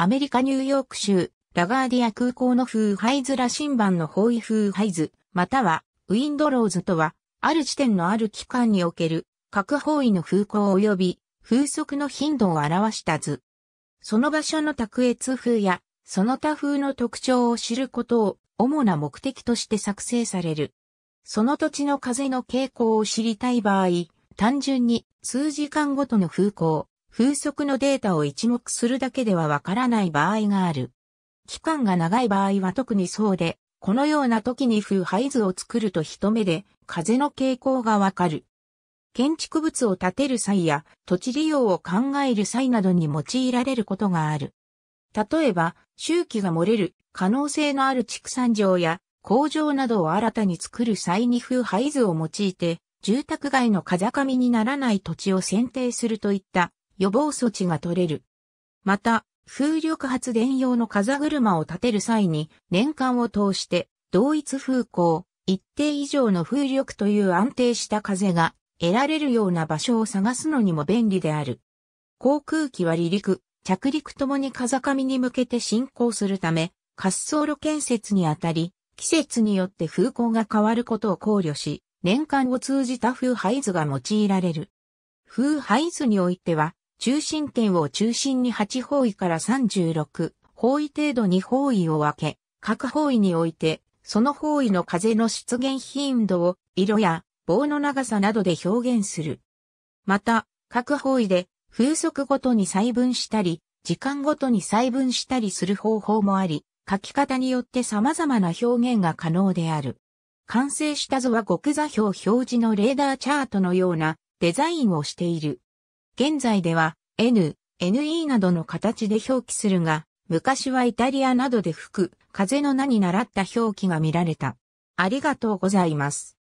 アメリカニューヨーク州、ラガーディア空港の風ハイズンバンの方位風ハイズ、または、ウィンドローズとは、ある地点のある期間における、各方位の風向及び、風速の頻度を表した図。その場所の卓越風や、その他風の特徴を知ることを、主な目的として作成される。その土地の風の傾向を知りたい場合、単純に数時間ごとの風向、風速のデータを一目するだけではわからない場合がある。期間が長い場合は特にそうで、このような時に風配図を作ると一目で風の傾向がわかる。建築物を建てる際や土地利用を考える際などに用いられることがある。例えば、周期が漏れる可能性のある畜産場や工場などを新たに作る際に風配図を用いて、住宅街の風上にならない土地を選定するといった予防措置が取れる。また、風力発電用の風車を建てる際に年間を通して同一風向、一定以上の風力という安定した風が得られるような場所を探すのにも便利である。航空機は離陸、着陸ともに風上に向けて進行するため、滑走路建設にあたり、季節によって風向が変わることを考慮し、年間を通じた風配図が用いられる。風配図においては、中心点を中心に8方位から36方位程度に方位を分け、各方位において、その方位の風の出現頻度を色や棒の長さなどで表現する。また、各方位で風速ごとに細分したり、時間ごとに細分したりする方法もあり、書き方によって様々な表現が可能である。完成した図は極座標表示のレーダーチャートのようなデザインをしている。現在では N、NE などの形で表記するが、昔はイタリアなどで吹く風の名に習った表記が見られた。ありがとうございます。